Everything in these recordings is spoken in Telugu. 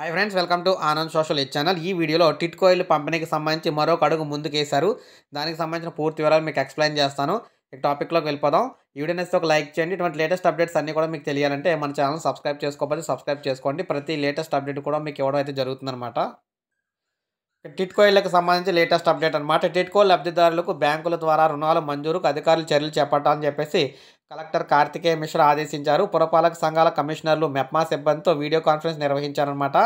hi friends welcome to Anand social eight channel ఈ వీడియోలో టిట్కోయిల్ పంపిణీకి సంబంధించి మరొక అడుగు ముందుకేశారు దానికి సంబంధించిన పూర్తి వివరాలు మీకు ఎక్స్ప్లెయిన్ చేస్తాను ఇక టాపిక్లోకి వెళ్ళిపోదాం వీడియో ఒక లైక్ చేయండి ఇటువంటి లేటెస్ట్ అప్డేట్స్ అన్నీ కూడా మీకు తెలియాలంటే మన ఛానల్ సబ్స్క్రైబ్ చేసుకోకపోతే సబ్స్క్రైబ్ చేసుకోండి ప్రతి లేటెస్ట్ అప్డేట్ కూడా మీకు ఇవ్వడం అయితే జరుగుతుందన్నమాట టిట్కోయిలకు సంబంధించి లేటెస్ట్ అప్డేట్ అనమాట టిట్కో లబ్ధిదారులకు బ్యాంకుల ద్వారా రుణాలు మంజూరుకు అధికారులు చర్యలు చేపట్టాలని చెప్పేసి కలెక్టర్ కార్తికేయ మిశ్రా ఆదేశించారు పురపాలక సంఘాల కమిషనర్లు మెప్మా సిబ్బందితో వీడియో కాన్ఫరెన్స్ నిర్వహించారనమాట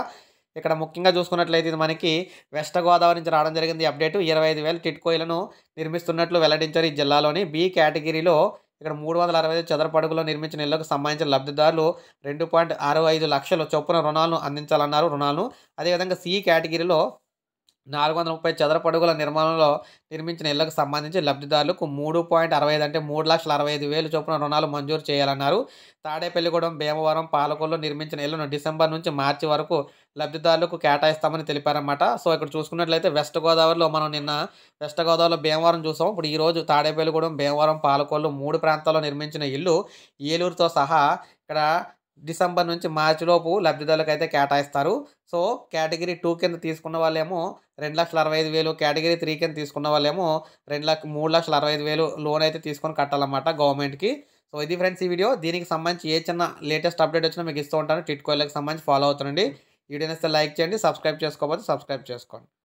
ఇక్కడ ముఖ్యంగా చూసుకున్నట్లయితే ఇది మనకి వెస్ట్ గోదావరి నుంచి రావడం జరిగింది అప్డేట్ ఇరవై ఐదు వేల టిట్కోయిలను నిర్మిస్తున్నట్లు వెల్లడించారు ఈ జిల్లాలోని బి కేటగిరీలో ఇక్కడ మూడు వందల అరవై ఐదు చదరపడుగులో నిర్మించిన ఇళ్లకు సంబంధించిన లబ్ధిదారులు రెండు పాయింట్ అరవై ఐదు లక్షల చొప్పున రుణాలను అందించాలన్నారు రుణాలను అదేవిధంగా సి కేటగిరీలో నాలుగు వందల ముప్పై చదరపడుగుల నిర్మాణంలో నిర్మించిన ఇళ్లకు సంబంధించి లబ్ధిదారులకు మూడు పాయింట్ అరవై ఐదు అంటే మూడు లక్షల అరవై ఐదు వేలు చొప్పున రుణాలు మంజూరు చేయాలన్నారు తాడేపల్లిగూడెం భీమవరం పాలకొల్లు నిర్మించిన ఇళ్లను డిసెంబర్ నుంచి మార్చి వరకు లబ్ధిదారులకు కేటాయిస్తామని తెలిపారన్నమాట సో ఇక్కడ చూసుకున్నట్లయితే వెస్ట్ గోదావరిలో మనం నిన్న వెస్ట్ గోదావరిలో భీమవరం చూసాం ఇప్పుడు ఈరోజు తాడేపల్లిగూడెం భీమవరం పాలకొల్లు మూడు ప్రాంతాల్లో నిర్మించిన ఇల్లు ఏలూరుతో సహా ఇక్కడ డిసెంబర్ నుంచి మార్చిలోపు లబ్ధిదారులకు అయితే కేటాయిస్తారు సో కేటగిరీ టూ కింద తీసుకున్న వాళ్ళేమో రెండు లక్షల అరవై ఐదు వేలు కేటగిరీ త్రీ కింద తీసుకున్న వాళ్ళేమో రెండు లక్ష మూడు లక్షల అరవై ఐదు వేలు లోన్ అయితే తీసుకొని కట్టాలన్నమాట గవర్నమెంట్కి సో ఇది ఫ్రెండ్స్ ఈ వీడియో దీనికి సంబంధించి ఏ చిన్న లేటెస్ట్ అప్డేట్ వచ్చినా మీకు ఇస్తూ ఉంటాను టిట్కోయిలకు సంబంధించి ఫాలో అవుతుండండి నేస్తే లైక్ చేయండి సబ్స్క్రైబ్ చేసుకోకపోతే సబ్స్క్రైబ్ చేసుకోండి